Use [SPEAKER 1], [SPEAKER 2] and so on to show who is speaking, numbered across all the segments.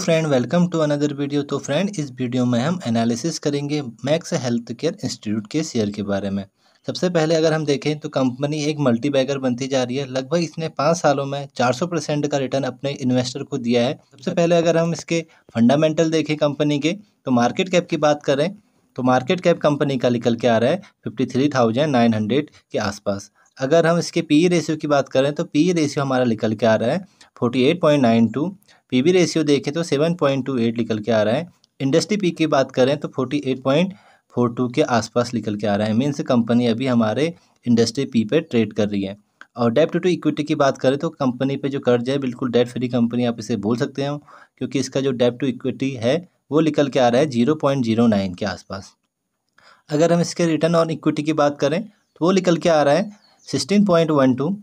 [SPEAKER 1] Friend welcome to another video तो friend इस video में हम एनालिसिस करेंगे मैक्स हेल्थ केयर इंस्टीट्यूट के शेयर के बारे में सबसे पहले अगर हम देखें तो कंपनी एक मल्टी बैगर बनती जा रही है लगभग इसने पाँच सालों में 400 परसेंट का रिटर्न अपने इन्वेस्टर को दिया है सबसे पहले अगर हम इसके फंडामेंटल देखें कंपनी के तो मार्केट कैप की बात करें तो मार्केट कैप कंपनी का निकल के आ रहा है fifty three thousand nine hundred के आसपास अगर हम इसके पी रेशियो e की बात करें तो पी रेशियो e हमारा निकल के आ रहा है forty eight point nine two P B ratio देखें तो सेवन पॉइंट टू एट निकल के आ रहा है इंडस्ट्री पी की बात करें तो forty eight point four two के आसपास निकल के आ रहा है मीन्स कंपनी अभी हमारे इंडस्ट्री पी पे ट्रेड कर रही है और डेप्ट टू टू इक्विटी की बात करें तो कंपनी पे जो कर्ज है बिल्कुल डेट फ्री कंपनी आप इसे बोल सकते हो क्योंकि इसका जो डेप्ट टू इक्विटी है वो निकल के आ रहा है जीरो पॉइंट जीरो नाइन के आसपास अगर हम इसके रिटर्न ऑन इक्विटी की बात करें तो वो निकल के आ रहा है sixteen point one two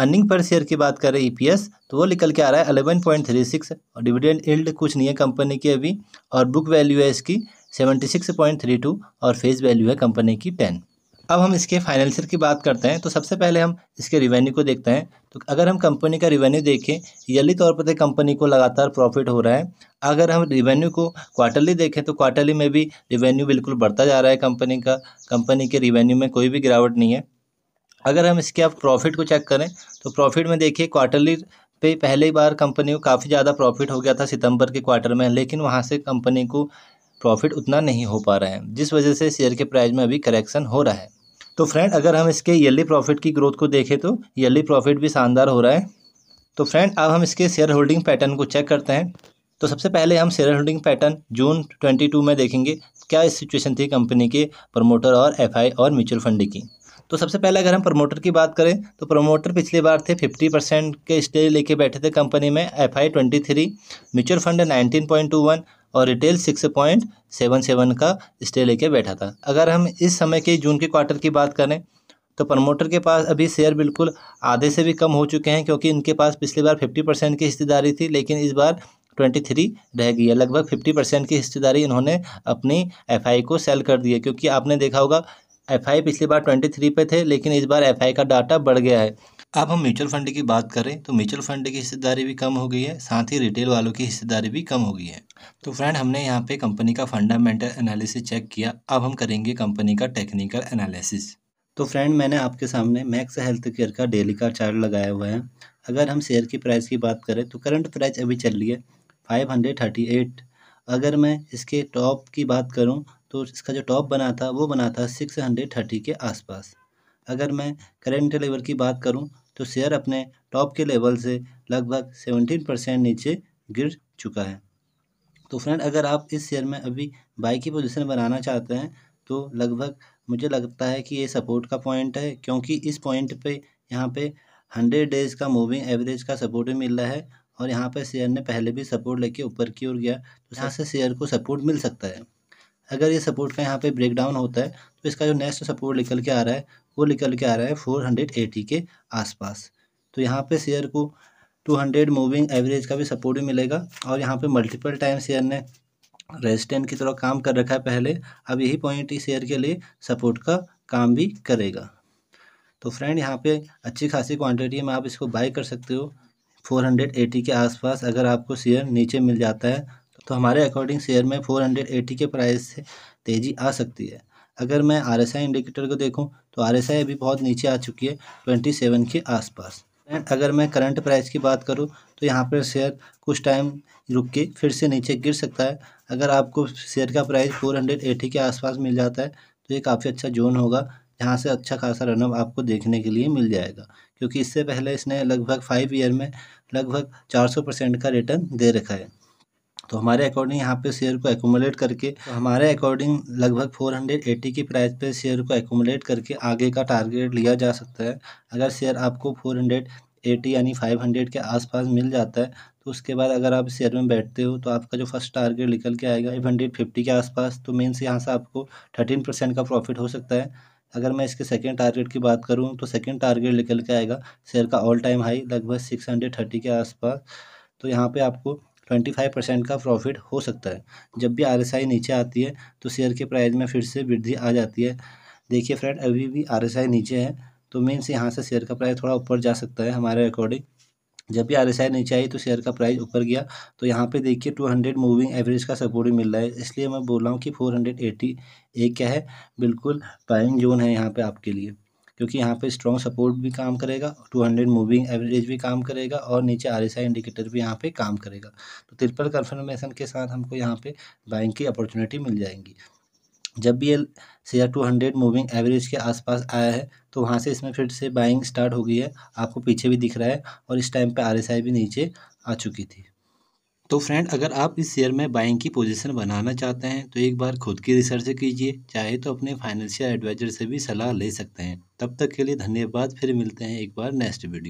[SPEAKER 1] earning per share की बात करें ईपीएस e तो वो निकल के आ रहा है अलेवन पॉइंट थ्री सिक्स और डिविडेंड इल्ड कुछ नहीं है कंपनी की अभी और बुक वैल्यू है इसकी seventy six point three two और फेस वैल्यू है कंपनी की टेन अब हम इसके फाइनेंशियल की बात करते हैं तो सबसे पहले हम इसके रिवेन्यू को देखते हैं तो अगर हम कंपनी का रिवेन्यू देखें ईयरली तौर पर तो कंपनी को लगातार प्रॉफिट हो रहा है अगर हम रिवेन्यू को क्वार्टरली देखें तो क्वार्टरली में भी रिवेन्यू बिल्कुल बढ़ता जा रहा है कंपनी का कंपनी के रिवेन्यू में कोई भी गिरावट नहीं है अगर हम इसके आप प्रॉफिट को चेक करें तो प्रॉफिट में देखिए क्वार्टरली पे पहली बार कंपनी को काफ़ी ज़्यादा प्रॉफिट हो गया था सितंबर के क्वार्टर में लेकिन वहाँ से कंपनी को प्रॉफिट उतना नहीं हो पा रहा है जिस वजह से शेयर के प्राइस में अभी करेक्शन हो रहा है तो फ्रेंड अगर हम इसके ईयरली प्रॉफिट की ग्रोथ को देखें तो ईयरली प्रॉफिट भी शानदार हो रहा है तो फ्रेंड अब हम इसके शेयर होल्डिंग पैटर्न को चेक करते हैं तो सबसे पहले हम share holding pattern June twenty में देखेंगे क्या सिचुएशन थी कंपनी के प्रमोटर और एफ और म्यूचुअल फंड की तो सबसे पहले अगर हम प्रमोटर की बात करें तो प्रमोटर पिछली बार थे फिफ्टी परसेंट के स्टे लेके बैठे थे कंपनी में F I twenty three mutual fund nineteen point two one और retail six point seven seven का स्टे लेके बैठा था अगर हम इस समय के जून के क्वार्टर की बात करें तो प्रमोटर के पास अभी शेयर बिल्कुल आधे से भी कम हो चुके हैं क्योंकि इनके पास पिछली बार फिफ्टी परसेंट की हिस्सेदारी थी लेकिन इस बार ट्वेंटी थ्री रह गई है लगभग फिफ्टी परसेंट की हिस्सेदारी इन्होंने अपनी एफआई को सेल कर दी है क्योंकि आपने देखा होगा एफआई पिछली बार 23 पे थे लेकिन इस बार एफआई का डाटा बढ़ गया है अब हम म्यूचुअल फंड की बात करें तो म्यूचुअल फंड की हिस्सेदारी भी कम हो गई है साथ ही रिटेल वालों की हिस्सेदारी भी कम हो गई है तो फ्रेंड हमने यहाँ पे कंपनी का फंडामेंटल एनालिसिस चेक किया अब हम करेंगे कंपनी का टेक्निकल एनालिसिस तो फ्रेंड मैंने आपके सामने मैक्स हेल्थ केयर का डेली का चार्ट लगाया हुआ है अगर हम शेयर की प्राइस की बात करें तो करंट प्राइस अभी चल रही है फाइव हंड्रेड थर्टी एट अगर मैं इसके टॉप की बात करूँ तो इसका जो टॉप बना था वो बना था सिक्स हंड्रेड थर्टी के आसपास अगर मैं करेंट लेवल की बात करूं तो शेयर अपने टॉप के लेवल से लगभग सेवनटीन परसेंट नीचे गिर चुका है तो फ्रेंड अगर आप इस शेयर में अभी बाई की पोजीशन बनाना चाहते हैं तो लगभग मुझे लगता है कि ये सपोर्ट का पॉइंट है क्योंकि इस पॉइंट पे यहाँ पे हंड्रेड डेज़ का मूविंग एवरेज का सपोर्ट भी मिल रहा है और यहाँ पे शेयर ने पहले भी सपोर्ट लेके ऊपर की ओर गया तो यहाँ हाँ। से शेयर को सपोर्ट मिल सकता है अगर ये सपोर्ट का यहाँ पे ब्रेक डाउन होता है तो इसका जो नेक्स्ट सपोर्ट निकल के आ रहा है वो निकल के आ रहा है फोर हंड्रेड एटी के आसपास तो यहाँ पे शेयर को टू हंड्रेड मूविंग एवरेज का भी सपोर्ट भी मिलेगा और यहाँ पे मल्टीपल टाइम शेयर ने रेजिस्टेंट की तरह काम कर रखा है पहले अब यही पॉइंट ही शेयर के लिए सपोर्ट का काम भी करेगा तो फ्रेंड यहाँ पे अच्छी खासी क्वान्टिटी में आप इसको बाई कर सकते हो फोर के आसपास अगर आपको शेयर नीचे मिल जाता है तो हमारे अकॉर्डिंग शेयर में फोर हंड्रेड एटी के प्राइस से तेज़ी आ सकती है अगर मैं आर एस आई इंडिकेटर को देखूँ तो आर एस आई अभी बहुत नीचे आ चुकी है ट्वेंटी सेवन के आसपास एंड अगर मैं करंट प्राइस की बात करूं तो यहाँ पर शेयर कुछ टाइम रुक के फिर से नीचे गिर सकता है अगर आपको शेयर का प्राइस फोर हंड्रेड एटी के आसपास मिल जाता है तो ये काफ़ी अच्छा जोन होगा जहाँ से अच्छा खासा रनअप आपको देखने के लिए मिल जाएगा क्योंकि इससे पहले इसने लगभग फाइव ईयर में लगभग चार सौ परसेंट का रिटर्न दे रखा है तो हमारे अकॉर्डिंग यहाँ पे शेयर को एकोमोलेट करके तो हमारे अकॉर्डिंग लगभग 480 की प्राइस पे शेयर को एकोमोलेट करके आगे का टारगेट लिया जा सकता है अगर शेयर आपको 480 यानी 500 के आसपास मिल जाता है तो उसके बाद अगर आप शेयर में बैठते हो तो आपका जो फर्स्ट टारगेट निकल के आएगा फाइव हंड्रेड फिफ्टी के आसपास तो मीन्स यहाँ से आपको थर्टीन परसेंट का प्रॉफिट हो सकता है अगर मैं इसके सेकंड टारगेट की बात करूं तो सेकंड टारगेट निकल के आएगा शेयर का ऑल टाइम हाई लगभग सिक्स हंड्रेड थर्टी के आसपास तो यहाँ पे आपको ट्वेंटी फाइव परसेंट का प्रॉफिट हो सकता है जब भी आरएसआई नीचे आती है तो शेयर के प्राइस में फिर से वृद्धि आ जाती है देखिए फ्रेंड अभी भी आरएसआई नीचे है तो मीन्स यहाँ से शेयर का प्राइस थोड़ा ऊपर जा सकता है हमारे अकॉर्डिंग जब भी आर एस आई नीचे आई तो शेयर का प्राइस ऊपर गया तो यहाँ पे देखिए टू हंड्रेड मूविंग एवरेज का सपोर्ट मिल रहा है इसलिए मैं बोल रहा हूँ कि फोर हंड्रेड एट्टी एक क्या है बिल्कुल बाइंग जोन है यहाँ पे आपके लिए क्योंकि यहाँ पे स्ट्रॉन्ग सपोर्ट भी काम करेगा 200 मूविंग एवरेज भी काम करेगा और नीचे आर इंडिकेटर भी यहाँ पे काम करेगा तो ट्रिपल कन्फर्मेशन के साथ हमको यहाँ पे बाइंग की अपॉर्चुनिटी मिल जाएंगी जब भी ये share two hundred moving average के आसपास आया है तो वहाँ से इसमें फिर से बाइंग स्टार्ट हो गई है आपको पीछे भी दिख रहा है और इस टाइम एस आई भी नीचे आ चुकी थी तो फ्रेंड अगर आप इस शेयर में बाइंग की पोजीशन बनाना चाहते हैं तो एक बार खुद की रिसर्च कीजिए चाहे तो अपने फाइनेंशियल एडवाइजर से भी सलाह ले सकते हैं तब तक के लिए धन्यवाद फिर मिलते हैं एक बार नेक्स्ट वीडियो